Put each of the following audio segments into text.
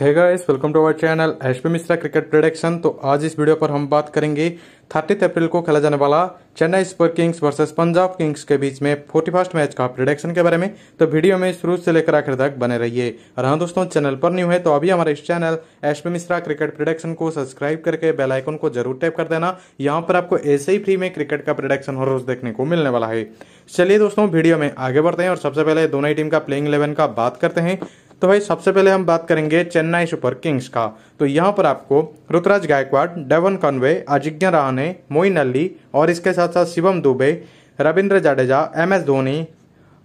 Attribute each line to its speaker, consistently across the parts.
Speaker 1: है guys welcome to our channel P Mishra cricket production तो आज इस वीडियो पर हम बात करेंगे थर्टी अप्रैल को खेला जाने वाला Chennai Super Kings versus Punjab Kings के बीच में फोर्टी फर्स्ट मैच का प्रोडक्शन के बारे में तो वीडियो में शुरू से लेकर आखिर तक बने रहिए और हाँ दोस्तों चैनल पर न्यू है तो अभी हमारे इस channel SP Mishra cricket production को सब्सक्राइब करके बेलाइकन को जरूर टैप कर देना यहाँ पर आपको ऐसे ही फ्री में क्रिकेट का प्रोडक्शन हर रोज देखने को मिलने वाला है चलिए दोस्तों वीडियो में आगे बढ़ते हैं और सबसे पहले दोनों ही टीम का प्लेइंग इलेवन का बात करते हैं तो भाई सबसे पहले हम बात करेंगे चेन्नई सुपर किंग्स का तो यहाँ पर आपको रुतराज गायकवाड़ डेवन कॉन्वे अजिज्ञा रहाने मोइन अली और इसके साथ साथ शिवम दुबे रविंद्र जाडेजा एम एस धोनी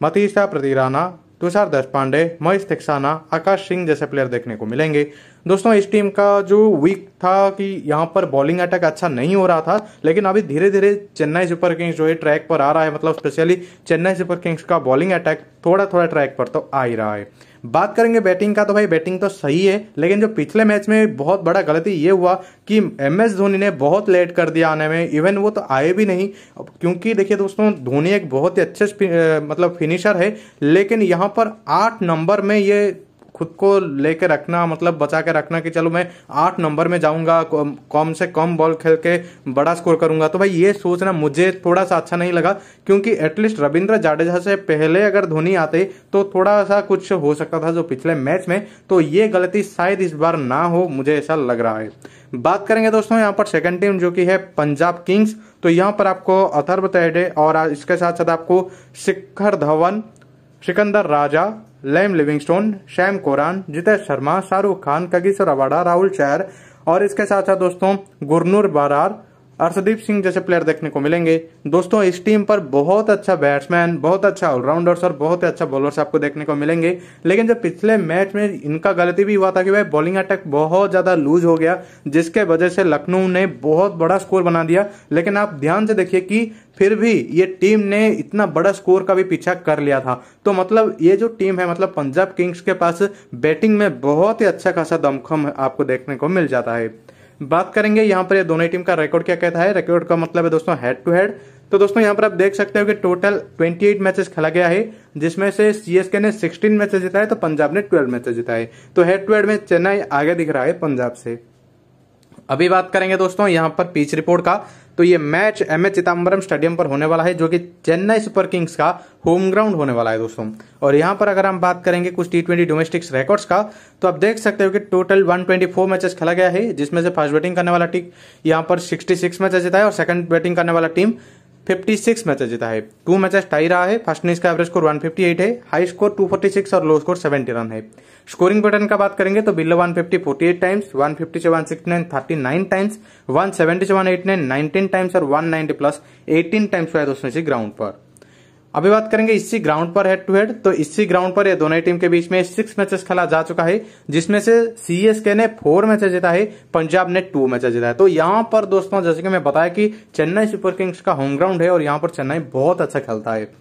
Speaker 1: मतीशा प्रतिराना तुषार पांडे महेश तिक्साना आकाश सिंह जैसे प्लेयर देखने को मिलेंगे दोस्तों इस टीम का जो वीक था कि यहाँ पर बॉलिंग अटैक अच्छा नहीं हो रहा था लेकिन अभी धीरे धीरे चेन्नई सुपर किंग्स जो है ट्रैक पर आ रहा है मतलब स्पेशली चेन्नई सुपर किंग्स का बॉलिंग अटैक थोड़ा थोड़ा ट्रैक पर तो आ ही रहा है बात करेंगे बैटिंग का तो भाई बैटिंग तो सही है लेकिन जो पिछले मैच में बहुत बड़ा गलती ये हुआ कि एम एस धोनी ने बहुत लेट कर दिया आने में इवन वो तो आए भी नहीं क्योंकि देखिए दोस्तों धोनी एक बहुत ही अच्छे मतलब फिनिशर है लेकिन यहाँ पर आठ नंबर में ये खुद को लेकर रखना मतलब बचा के रखना कि चलो मैं आठ नंबर में जाऊंगा कम से कम बॉल खेल के बड़ा स्कोर करूंगा तो भाई ये सोचना मुझे थोड़ा सा अच्छा नहीं लगा क्योंकि एटलीस्ट रविंद्र जाडेजा से पहले अगर धोनी आते तो थोड़ा सा कुछ हो सकता था जो पिछले मैच में तो ये गलती शायद इस बार ना हो मुझे ऐसा लग रहा है बात करेंगे दोस्तों यहाँ पर सेकंड टीम जो कि है पंजाब किंग्स तो यहाँ पर आपको अथर्व तहडे और इसके साथ साथ आपको Shikhar Dhawan Sikandar Raza Liam Livingstone Sam Curran Jitesh Sharma Shahrukh Khan Kagiso अवाड़ा राहुल शहर और इसके साथ साथ दोस्तों गुरनूर बारार अर्शदीप सिंह जैसे प्लेयर देखने को मिलेंगे दोस्तों इस टीम पर बहुत अच्छा बैट्समैन बहुत अच्छा ऑलराउंडर्स और बहुत अच्छा बॉलर्स आपको देखने को मिलेंगे लेकिन जब पिछले मैच में इनका गलती भी हुआ था कि भाई बॉलिंग अटैक बहुत ज़्यादा लूज हो गया जिसके वजह से लखनऊ ने बहुत बड़ा स्कोर बना दिया लेकिन आप ध्यान से देखिए कि फिर भी ये टीम ने इतना बड़ा स्कोर का भी पीछा कर लिया था तो मतलब ये जो टीम है मतलब पंजाब किंग्स के पास बैटिंग में बहुत ही अच्छा खासा दमखम आपको देखने को मिल जाता है बात करेंगे यहाँ पर ये दोनों टीम का रिकॉर्ड क्या कहता है रिकॉर्ड का मतलब है दोस्तों हेड टू हेड तो दोस्तों यहाँ पर आप देख सकते हो कि टोटल 28 मैचेस खेला गया है जिसमें से सीएसके ने 16 मैचेस जीता है तो पंजाब ने 12 मैचेस जीता है तो हेड टू हेड में चेन्नई आगे दिख रहा है पंजाब से अभी बात करेंगे दोस्तों यहाँ पर पीच रिपोर्ट का तो ये match M H Chidambaram stadium पर होने वाला है जो कि चेन्नई सुपर किंग्स का होम ग्राउंड होने वाला है दोस्तों और यहाँ पर अगर हम बात करेंगे कुछ टी ट्वेंटी डोमेस्टिक्स रिकॉर्ड्स का तो आप देख सकते हो कि टोटल 124 मैचेस खेला गया है जिसमें से फर्स्ट बैटिंग करने वाला टीम यहाँ पर 66 मैचेस जिता है और सेकंड बैटिंग करने वाला टीम 56 मैचेस जीता है टू मैचेस टाई रहा है फर्स्ट ने का एवरेज स्कोर 158 है हाई स्कोर 246 और लो स्कोर 70 रन है स्कोरिंग पैटर्न का बात करेंगे तो फिफ्टी 150 48 टाइम्स 150 से 169 39 टाइम्स 170 से 189 19 टाइम्स और 190 प्लस 18 टाइम्स हुआ है दोस्तों इसी ग्राउंड पर अभी बात करेंगे इसी ग्राउंड पर हेड टू हेड तो इसी ग्राउंड पर ये दोनों टीम के बीच में सिक्स मैचेस खेला जा चुका है जिसमें से सीएसके ने फोर मैचेस जीता है पंजाब ने टू मैचेस जीता है तो यहाँ पर दोस्तों जैसे कि मैं बताया कि चेन्नई सुपर किंग्स का होम ग्राउंड है और यहाँ पर चेन्नई बहुत अच्छा खेलता है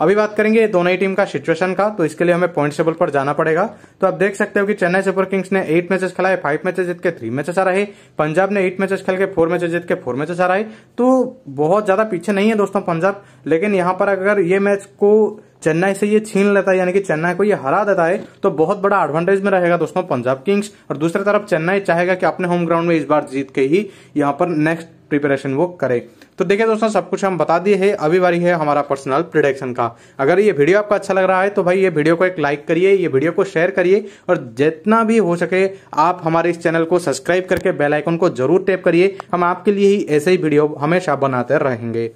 Speaker 1: अभी बात करेंगे दोनों ही टीम का सिचुएशन का तो इसके लिए हमें पॉइंट टेबल पर जाना पड़ेगा तो आप देख सकते हो कि चेन्नई सुपर किंग्स ने एट मैचेस खिलाए फाइव मैचेस जीत के थ्री मैचेस आ रहे पंजाब ने एट मैचेस खेल के फोर मैचेस जीत के फोर मैचेस आ रहे तो बहुत ज्यादा पीछे नहीं है दोस्तों पंजाब लेकिन यहाँ पर अगर ये मैच को चेन्नई से ये छीन लेता है यानी कि चेन्नई को ये हरा देता है तो बहुत बड़ा एडवांटेज में रहेगा दोस्तों पंजाब किंग्स और दूसरी तरफ चेन्नई चाहेगा कि अपने होम ग्राउंड में इस बार जीत के ही यहाँ पर नेक्स्ट प्रिपरेशन वो करे तो देखिए दोस्तों सब कुछ हम बता दिए हैं अभी बारी है हमारा पर्सनल प्रिडक्शन का अगर ये वीडियो आपका अच्छा लग रहा है तो भाई ये वीडियो को एक लाइक करिए ये वीडियो को शेयर करिए और जितना भी हो सके आप हमारे इस चैनल को सब्सक्राइब करके बेल आइकन को जरूर टैप करिए हम आपके लिए ही ऐसे ही वीडियो हमेशा बनाते रहेंगे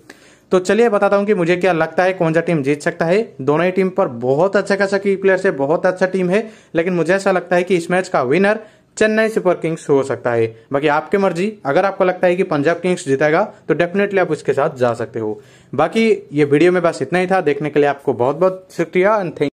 Speaker 1: तो चलिए बताता हूँ कि मुझे क्या लगता है कौन सा टीम जीत सकता है दोनों ही टीम पर बहुत अच्छा खासा की प्लेयर्स है बहुत अच्छा टीम है लेकिन मुझे ऐसा लगता है कि इस मैच का विनर चेन्नई सुपर किंग्स हो सकता है बाकी आपके मर्जी अगर आपको लगता है कि पंजाब किंग्स जीतेगा तो डेफिनेटली आप उसके साथ जा सकते हो बाकी ये वीडियो में बस इतना ही था देखने के लिए आपको बहुत बहुत शुक्रिया एंड थैंक